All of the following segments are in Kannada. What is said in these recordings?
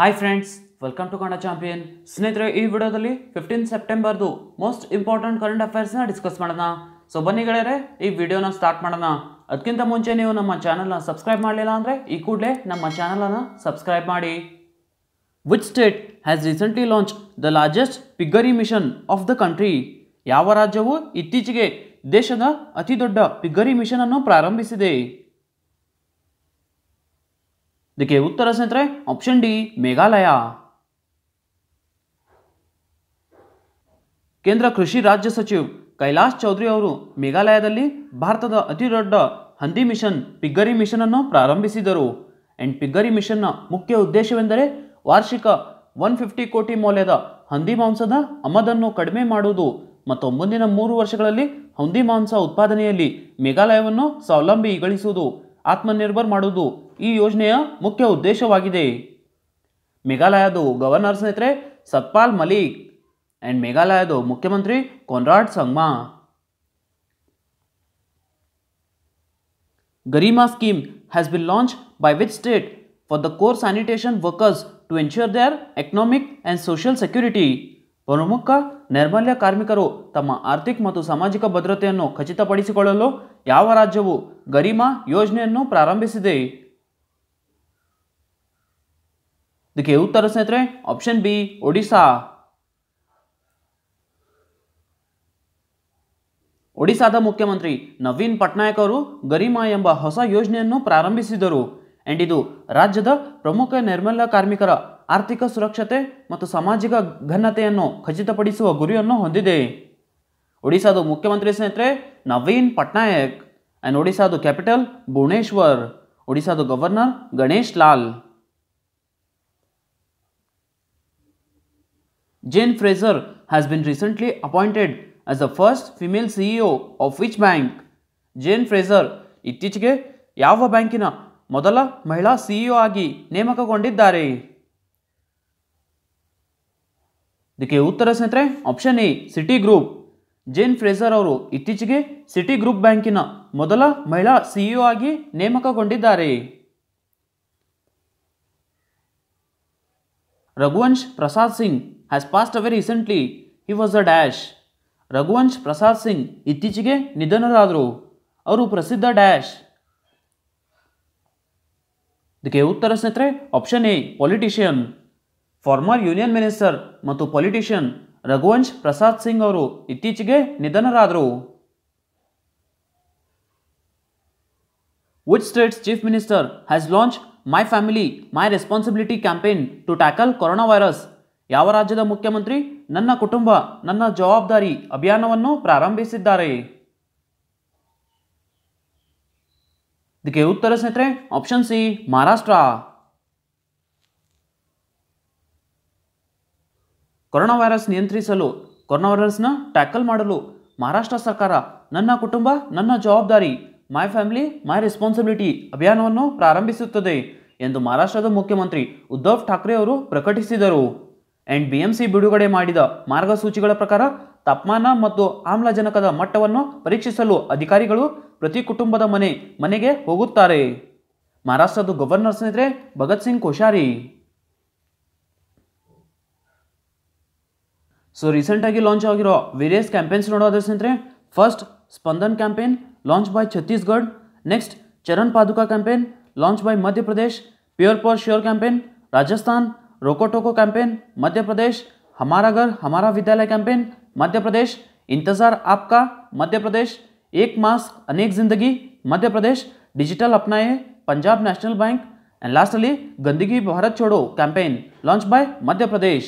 Hi friends welcome to Kannada champion ಸ್ನೇಹಿತರೆ ಈ ವಿಡಿಯೋದಲ್ಲಿ ಫಿಫ್ಟೀನ್ ಸೆಪ್ಟೆಂಬರ್ದು ಮೋಸ್ಟ್ ಇಂಪಾರ್ಟೆಂಟ್ ಕರೆಂಟ್ ಅಫೇರ್ಸ್ನ ಡಿಸ್ಕಸ್ ಮಾಡೋಣ ಸೊ ಬನ್ನಿ ಗೆಳೆಯರೆ ಈ ವಿಡಿಯೋನ ಸ್ಟಾರ್ಟ್ ಮಾಡೋಣ ಅದಕ್ಕಿಂತ ಮುಂಚೆ ನೀವು ನಮ್ಮ ಚಾನಲ್ನ ಸಬ್ಸ್ಕ್ರೈಬ್ ಮಾಡಲಿಲ್ಲ ಅಂದರೆ ಈ ಕೂಡಲೇ ನಮ್ಮ ಚಾನಲನ್ನು ಸಬ್ಸ್ಕ್ರೈಬ್ ಮಾಡಿ which state has recently launch the largest piggery mission of the country ಯಾವ ರಾಜ್ಯವು ಇತ್ತೀಚೆಗೆ ದೇಶದ ದೊಡ್ಡ ಪಿಗ್ಗರಿ ಮಿಷನನ್ನು ಪ್ರಾರಂಭಿಸಿದೆ ಇದಕ್ಕೆ ಉತ್ತರ ಸ್ನೇಹಿತರೆ ಆಪ್ಷನ್ ಡಿ ಮೇಘಾಲಯ ಕೇಂದ್ರ ಕೃಷಿ ರಾಜ್ಯ ಸಚಿವ್ ಕೈಲಾಶ್ ಚೌಧರಿ ಅವರು ಮೇಘಾಲಯದಲ್ಲಿ ಭಾರತದ ಅತಿ ದೊಡ್ಡ ಹಂದಿ ಮಿಷನ್ ಪಿಗ್ಗರಿ ಮಿಷನ್ ಅನ್ನು ಪ್ರಾರಂಭಿಸಿದರು ಆ್ಯಂಡ್ ಪಿಗ್ಗರಿ ಮಿಷನ್ನ ಮುಖ್ಯ ಉದ್ದೇಶವೆಂದರೆ ವಾರ್ಷಿಕ ಒನ್ ಫಿಫ್ಟಿ ಕೋಟಿ ಮೌಲ್ಯದ ಹಂದಿ ಮಾಂಸದ ಆಮದನ್ನು ಕಡಿಮೆ ಮಾಡುವುದು ಮತ್ತು ಮುಂದಿನ ಮೂರು ವರ್ಷಗಳಲ್ಲಿ ಹಂದಿ ಮಾಂಸ ಉತ್ಪಾದನೆಯಲ್ಲಿ ಮೇಘಾಲಯವನ್ನು ಸ್ವಾವಲಂಬಿಗಳಿಸುವುದು ಆತ್ಮನಿರ್ಭರ್ ಮಾಡುವುದು ಈ ಯೋಜನೆಯ ಮುಖ್ಯ ಉದ್ದೇಶವಾಗಿದೆ ಮೇಘಾಲಯದ ಗವರ್ನರ್ ಸ್ನೇಹಿತರೆ ಸತ್ಪಾಲ್ ಮಲಿಕ್ ಆ್ಯಂಡ್ ಮೇಘಾಲಯದ ಮುಖ್ಯಮಂತ್ರಿ Conrad Sangma Garima scheme has been launched by which state for the core sanitation workers to ensure their economic and social security. ಪ್ರಮುಖ ನೈರ್ಮಲ್ಯ ಕಾರ್ಮಿಕರು ತಮ್ಮ ಆರ್ಥಿಕ ಮತ್ತು ಸಾಮಾಜಿಕ ಭದ್ರತೆಯನ್ನು ಖಚಿತಪಡಿಸಿಕೊಳ್ಳಲು ಯಾವ ರಾಜ್ಯವು ಗರಿಮಾ ಯೋಜನೆಯನ್ನು ಪ್ರಾರಂಭಿಸಿದೆ ಇದಕ್ಕೆ ಉತ್ತರ ಸ್ನೇಹಿತರೆ ಆಪ್ಷನ್ ಬಿ ಒಡಿಸಾ ಒಡಿಸಾದ ಮುಖ್ಯಮಂತ್ರಿ ನವೀನ್ ಪಟ್ನಾಯಕ್ ಅವರು ಗರಿಮಾ ಎಂಬ ಹೊಸ ಯೋಜನೆಯನ್ನು ಪ್ರಾರಂಭಿಸಿದರು ಅಂಡ್ ಇದು ರಾಜ್ಯದ ಪ್ರಮುಖ ನೈರ್ಮಲ್ಯ ಕಾರ್ಮಿಕರ ಆರ್ಥಿಕ ಸುರಕ್ಷತೆ ಮತ್ತು ಸಾಮಾಜಿಕ ಘನತೆಯನ್ನು ಖಚಿತಪಡಿಸುವ ಗುರಿಯನ್ನು ಹೊಂದಿದೆ ಒಡಿಶಾದ ಮುಖ್ಯಮಂತ್ರಿ ಸ್ನೇಹಿತರೆ ನವೀನ್ ಪಟ್ನಾಯಕ್ ಆ್ಯಂಡ್ ಒಡಿಶಾದ ಕ್ಯಾಪಿಟಲ್ ಭುವನೇಶ್ವರ್ ಒಡಿಶಾದ governor Ganesh Lal Jane Fraser has been recently appointed as a first female CEO of which bank Jane Fraser ಇತ್ತೀಚೆಗೆ ಯಾವ ಬ್ಯಾಂಕಿನ ಮೊದಲ ಮಹಿಳಾ ಸಿಇಒ e ಆಗಿ ನೇಮಕಗೊಂಡಿದ್ದಾರೆ ಇದಕ್ಕೆ ಉತ್ತರ ಸ್ನೇಹಿತರೆ option A Citigroup Jane Fraser ಅವರು ಇತ್ತೀಚೆಗೆ ಸಿಟಿ ಗ್ರೂಪ್ ಬ್ಯಾಂಕಿನ ಮೊದಲ ಮಹಿಳಾ ಸಿಇಒ e ಆಗಿ ನೇಮಕಗೊಂಡಿದ್ದಾರೆ Raghuvansh Prasad Singh has passed away recently he was a dash Raghuvansh Prasad Singh ಇತ್ತೀಚೆಗೆ ನಿಧನರಾದರು ಅವರು ಪ್ರಸಿದ್ಧ ಡ್ಯಾಶ್ ಇದಕ್ಕೆ ಉತ್ತರ ಸ್ನೇಹಿತರೆ option A politician former union minister ಮತ್ತು ಪೊಲಿಟಿಷಿಯನ್ ರಘುವಂಶ್ ಪ್ರಸಾದ್ ಸಿಂಗ್ ಅವರು ಇತ್ತೀಚೆಗೆ ನಿಧನರಾದರು which states chief minister has launch my family my responsibility campaign to tackle corona virus ಯಾವ ರಾಜ್ಯದ ಮುಖ್ಯಮಂತ್ರಿ ನನ್ನ ಕುಟುಂಬ ನನ್ನ ಜವಾಬ್ದಾರಿ ಅಭಿಯಾನವನ್ನು ಪ್ರಾರಂಭಿಸಿದ್ದಾರೆ ಇದಕ್ಕೆ ಉತ್ತರ ಸ್ನೇಹಿತರೆ option C Maharashtra corona virus ನಿಯಂತ್ರಿಸಲು ಕೊರೋನಾ ವೈರಸ್ನ ಟ್ಯಾಕಲ್ ಮಾಡಲು ಮಹಾರಾಷ್ಟ್ರ ಸರ್ಕಾರ ನನ್ನ ಕುಟುಂಬ ನನ್ನ ಜವಾಬ್ದಾರಿ ಮೈ ಫ್ಯಾಮಿಲಿ ಮೈ ರೆಸ್ಪಾನ್ಸಿಬಿಲಿಟಿ ಅಭಿಯಾನವನ್ನು ಪ್ರಾರಂಭಿಸುತ್ತದೆ ಎಂದು ಮಹಾರಾಷ್ಟ್ರದ ಮುಖ್ಯಮಂತ್ರಿ ಉದ್ಧವ್ ಠಾಕ್ರೆ ಅವರು ಪ್ರಕಟಿಸಿದರು ಆ್ಯಂಡ್ ಬಿಎಂಸಿ ಬಿಡುಗಡೆ ಮಾಡಿದ ಮಾರ್ಗಸೂಚಿಗಳ ಪ್ರಕಾರ ತಾಪಮಾನ ಮತ್ತು ಆಮ್ಲಜನಕದ ಮಟ್ಟವನ್ನು ಪರೀಕ್ಷಿಸಲು ಅಧಿಕಾರಿಗಳು ಪ್ರತಿ ಕುಟುಂಬದ ಮನೆ ಮನೆಗೆ ಹೋಗುತ್ತಾರೆ ಮಹಾರಾಷ್ಟ್ರದ ಗವರ್ನರ್ ಸ್ನೇಹಿತರೆ ಭಗತ್ ಸಿಂಗ್ ಕೋಶಾರಿ ಸೊ ರೀಸೆಂಟಾಗಿ ಲಾಂಚ್ ಆಗಿರೋ ವೇರಿಯಸ್ ಕ್ಯಾಂಪೇನ್ಸ್ ನೋಡೋದ್ರ ಸ್ನೇಹಿತರೆ first Spandan campaign launch by Chhattisgarh next Charan Paduka campaign launch by Madhya Pradesh pure for sure campaign Rajasthan Roko Toko campaign मध्य प्रदेश हमारा घर हमारा विद्यालय कैंपेन मध्य प्रदेश इंतज़ार आपका मध्य प्रदेश एक मास्क अनेक जिंदगी मध्य प्रदेश डिजिटल अपनाए Punjab national bank and lastly गंदगी भारत छोड़ो campaign launch by Madhya Pradesh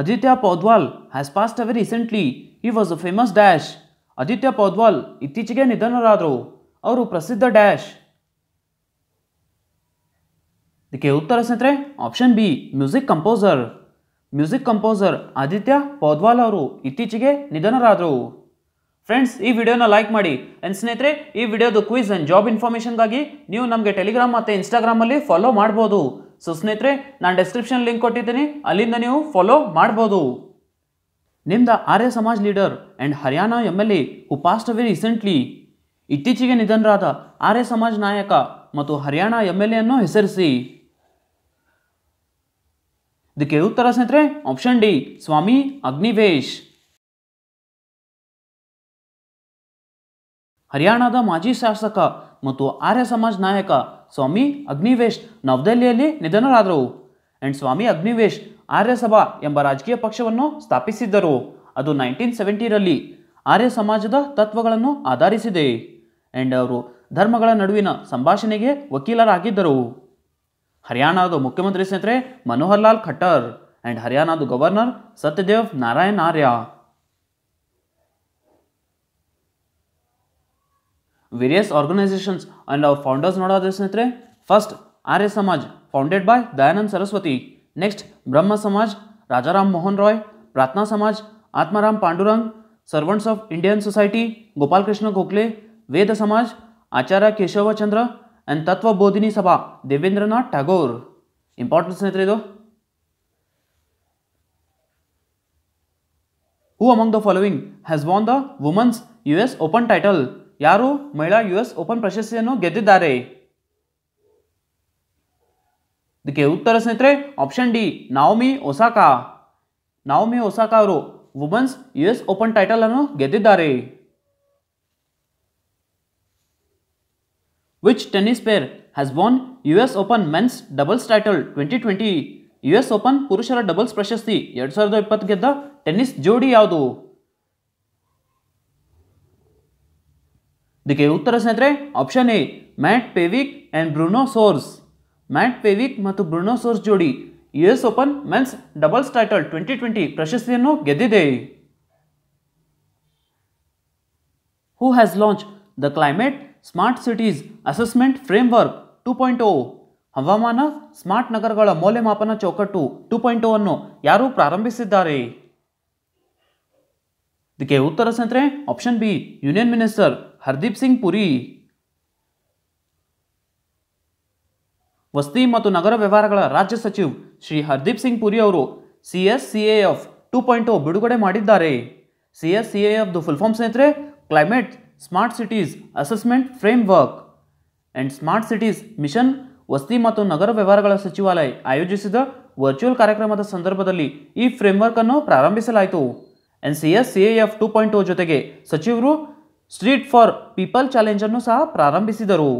Aditya Podwal has passed away recently He was a famous dash Aditya Paudwal ಇತ್ತೀಚೆಗೆ ನಿಧನರಾದರು ಅವರು ಪ್ರಸಿದ್ಧ ಡ್ಯಾಶ್ ಇದಕ್ಕೆ ಉತ್ತರ ಸ್ನೇಹಿತರೆ option B music composer music composer Aditya Paudwal ಅವರು ಇತ್ತೀಚೆಗೆ ನಿಧನರಾದರು ಫ್ರೆಂಡ್ಸ್ ಈ ವಿಡಿಯೋನ ಲೈಕ್ ಮಾಡಿ ಆ್ಯಂಡ್ ಸ್ನೇಹಿತರೆ ಈ ವಿಡಿಯೋದು ಕ್ವಿಜ್ ಆ್ಯಂಡ್ ಜಾಬ್ ಇನ್ಫಾರ್ಮೇಷನ್ಗಾಗಿ ನೀವು ನಮಗೆ ಟೆಲಿಗ್ರಾಮ್ ಮತ್ತು ಇನ್ಸ್ಟಾಗ್ರಾಮಲ್ಲಿ ಫಾಲೋ ಮಾಡ್ಬೋದು ಸೊ ಸ್ನೇಹಿತರೆ ನಾನು ಡಿಸ್ಕ್ರಿಪ್ಷನ್ ಲಿಂಕ್ ಕೊಟ್ಟಿದ್ದೀನಿ ಅಲ್ಲಿಂದ ನೀವು ಫಾಲೋ ಮಾಡ್ಬೋದು ನಿಮ್ದ Arya Samaj leader and Haryana M L A who passed recently ಇತ್ತೀಚೆಗೆ ನಿಧನರಾದ ಆರ್ಯ ಸಮಾಜ್ ನಾಯಕ ಮತ್ತು ಹರಿಯಾಣ ಎಮ್ ಎಲ್ ಎನ್ನು ಅನ್ನು ಹೆಸರಿಸಿ ಇದಕ್ಕೆ ಉತ್ತರ ಸ್ನೇಹಿತರೆ ಆಪ್ಷನ್ ಡಿ ಸ್ವಾಮಿ ಅಗ್ನಿವೇಶ್ ಹರಿಯಾಣದ ಮಾಜಿ ಶಾಸಕ ಮತ್ತು ಆರ್ಯ ಸಮಾಜ ನಾಯಕ ಸ್ವಾಮಿ ಅಗ್ನಿವೇಶ್ ನವದೆಹಲಿಯಲ್ಲಿ ನಿಧನರಾದರು ಅಂಡ್ ಸ್ವಾಮಿ ಅಗ್ನಿವೇಶ್ ಆರ್ಯ ಸಭಾ ಎಂಬ ರಾಜಕೀಯ ಪಕ್ಷವನ್ನು ಸ್ಥಾಪಿಸಿದ್ದರು ಅದು ನೈನ್ಟೀನ್ ಸೆವೆಂಟಿರಲ್ಲಿ ಆರ್ಯ ಸಮಾಜದ ತತ್ವಗಳನ್ನು ಆಧರಿಸಿದೆ ಅಂಡ್ ಅವರು ಧರ್ಮಗಳ ನಡುವಿನ ಸಂಭಾಷಣೆಗೆ ವಕೀಲರಾಗಿದ್ದರು ಹರಿಯಾಣದ ಮುಖ್ಯಮಂತ್ರಿ ಸ್ನೇಹಿತರೆ ಮನೋಹರ್ ಲಾಲ್ ಖಟ್ಟರ್ ಆ್ಯಂಡ್ ಹರಿಯಾಣದ governor Satyadev Narayan Arya various organizations and our founders ನೋಡೋದ್ರೆ ಸ್ನೇಹಿತರೆ first Arya Samaj founded by Dayanand Saraswati next Brahmo Samaj Rajaram Mohan Roy Prarthana Samaj Atmaram Pandurang servants of Indian society Gopalakrishna Gokhale Veda Samaj Acharya Keshavchandra and Tattvabodhini Sabha Debendranath Tagore important ಸ್ನೇಹಿತರೆ ಇದು who among the following has won the women's U S open title ಯಾರು ಮಹಿಳಾ ಯು ಎಸ್ ಓಪನ್ ಪ್ರಶಸ್ತಿಯನ್ನು ಗೆದ್ದಿದ್ದಾರೆ ಇದಕ್ಕೆ ಉತ್ತರ ಸ್ನೇಹಿತರೆ option D Naomi Osaka Naomi Osaka ಅವರು women's U S open title ಅನ್ನು ಗೆದ್ದಿದ್ದಾರೆ which tennis pair has won U S open men's doubles title twenty twenty U S open ಪುರುಷರ ಡಬಲ್ಸ್ ಪ್ರಶಸ್ತಿ ಎರಡು ಸಾವಿರದ ಇಪ್ಪತ್ತು ಗೆದ್ದ ಟೆನ್ನಿಸ್ ಜೋಡಿ ಯಾವುದು ಇದಕ್ಕೆ ಉತ್ತರ ಸ್ನೇಹಿತರೆ option A Mat Pavic and Bruno Soares Mat Pavic ಮತ್ತು ಬ್ರೂನೋಸೋರ್ಸ್ ಜೋಡಿ U S open men's doubles title twenty twenty ಪ್ರಶಸ್ತಿಯನ್ನು ಗೆದ್ದಿದೆ who has launch the climate smart cities assessment framework two point O ಹವಾಮಾನ ಸ್ಮಾರ್ಟ್ ನಗರಗಳ ಮೌಲ್ಯಮಾಪನ ಚೌಕಟ್ಟು ಟೂ ಪಾಯಿಂಟ್ ಓ ಅನ್ನು ಯಾರು ಪ್ರಾರಂಭಿಸಿದ್ದಾರೆ ಇದಕ್ಕೆ ಉತ್ತರ ಸ್ನೇಹಿತರೆ option B union minister Hardeep Singh Puri ವಸ್ತಿ ಮತ್ತು ನಗರ ವ್ಯವಹಾರಗಳ ರಾಜ್ಯ ಸಚಿವ್ ಶ್ರೀ ಹರ್ದೀಪ್ ಸಿಂಗ್ ಪುರಿ ಅವರು C S C A F two point O ಬಿಡುಗಡೆ ಮಾಡಿದ್ದಾರೆ ಸಿ ಎಸ್ ಸಿ ಎ ಎಫ್ದು ಫುಲ್ ಫಾರ್ಮ್ ಸ್ನೇಹಿತರೆ climate smart cities assessment framework and smart cities mission ವಸ್ತಿ ಮತ್ತು ನಗರ ವ್ಯವಹಾರಗಳ ಸಚಿವಾಲಯ ಆಯೋಜಿಸಿದ ವರ್ಚುವಲ್ ಕಾರ್ಯಕ್ರಮದ ಸಂದರ್ಭದಲ್ಲಿ ಈ ಫ್ರೇಮ್ವರ್ಕನ್ನು ಅನ್ನು ಪ್ರಾರಂಭಿಸಲಾಯಿತು and C S C A F two point O ಜೊತೆಗೆ ಸಚಿವರು ಸ್ಟ್ರೀಟ್ ಫಾರ್ ಪೀಪಲ್ ಚಾಲೆಂಜ್ ಅನ್ನು ಸಹ ಪ್ರಾರಂಭಿಸಿದರು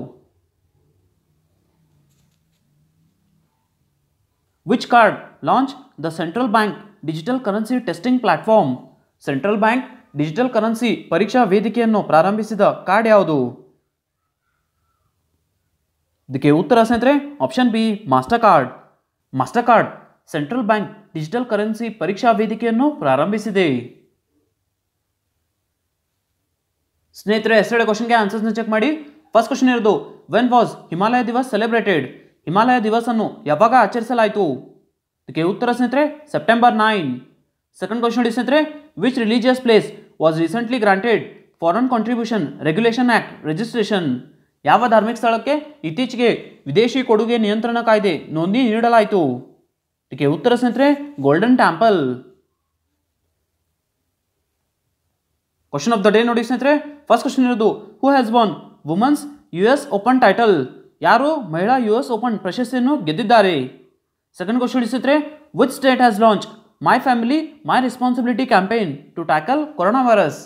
which card launch the central bank digital currency testing platform central bank digital currency ಪರೀಕ್ಷಾ ವೇದಿಕೆಯನ್ನು ಪ್ರಾರಂಭಿಸಿದ ಕಾರ್ಡ್ ಯಾವುದು ಇದಕ್ಕೆ ಉತ್ತರ ಸ್ನೇಹಿತರೆ option B Mastercard Mastercard central bank digital currency ಪರೀಕ್ಷಾ ವೇದಿಕೆಯನ್ನು ಪ್ರಾರಂಭಿಸಿದೆ ಸ್ನೇಹಿತರೆ ಎರಡು ಕ್ವಶನ್ಗೆ ಆನ್ಸರ್ಸ್ನ ಚೆಕ್ ಮಾಡಿ ಫಸ್ಟ್ ಕ್ವಶನ್ ಇರೋದು when was Himalaya Diwas celebrated Himalaya ಅನ್ನು ಯಾವಾಗ ಆಚರಿಸಲಾಯಿತು ಅದಕ್ಕೆ ಉತ್ತರ ಸ್ನೇಹಿತರೆ ಸೆಪ್ಟೆಂಬರ್ ನೈನ್ ಸೆಕೆಂಡ್ ಕ್ವಶನ್ ನೋಡಿ ಸ್ನೇಹಿತರೆ which religious place was recently granted foreign contribution regulation act registration ಯಾವ ಧಾರ್ಮಿಕ ಸ್ಥಳಕ್ಕೆ ಇತ್ತೀಚೆಗೆ ವಿದೇಶಿ ಕೊಡುಗೆ ನಿಯಂತ್ರಣ ಕಾಯ್ದೆ ನೋಂದಣಿ ನೀಡಲಾಯಿತು ಅದಕ್ಕೆ ಉತ್ತರ ಸ್ನೇಹಿತರೆ golden temple question of the day ನೋಡಿ ಸ್ನೇಹಿತರೆ ಫಸ್ಟ್ ಕ್ವಶನ್ ಇರೋದು who has won women's U S open title ಯಾರು ಮಹಿಳಾ ಯು ಎಸ್ ಓಪನ್ ಪ್ರಶಸ್ತಿಯನ್ನು ಗೆದ್ದಿದ್ದಾರೆ ಸೆಕೆಂಡ್ ಕ್ವಶನ್ ಸ್ನೇಹಿತರೆ which state has launch my family my responsibility campaign to tackle corona virus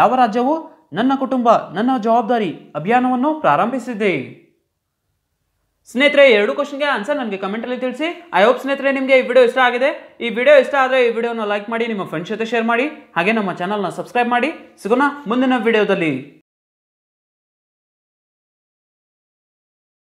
ಯಾವ ರಾಜ್ಯವು ನನ್ನ ಕುಟುಂಬ ನನ್ನ ಜವಾಬ್ದಾರಿ ಅಭಿಯಾನವನ್ನು ಪ್ರಾರಂಭಿಸಿದೆ ಸ್ನೇಹಿತರೆ ಎರಡು ಕ್ವಶನ್ಗೆ ಆನ್ಸರ್ ನನಗೆ ಕಮೆಂಟಲ್ಲಿ ತಿಳಿಸಿ ಐ ಹೋಪ್ ಸ್ನೇಹಿತರೆ ನಿಮಗೆ ಈ ವಿಡಿಯೋ ಇಷ್ಟ ಆಗಿದೆ ಈ ವಿಡಿಯೋ ಇಷ್ಟ ಆದರೆ ಈ ವಿಡಿಯೋನ ಲೈಕ್ ಮಾಡಿ ನಿಮ್ಮ ಫ್ರೆಂಡ್ಸ್ ಜೊತೆ ಶೇರ್ ಮಾಡಿ ಹಾಗೆ ನಮ್ಮ ಚಾನಲ್ನ ಸಬ್ಸ್ಕ್ರೈಬ್ ಮಾಡಿ ಸಿಗೋಣ ಮುಂದಿನ ವಿಡಿಯೋದಲ್ಲಿ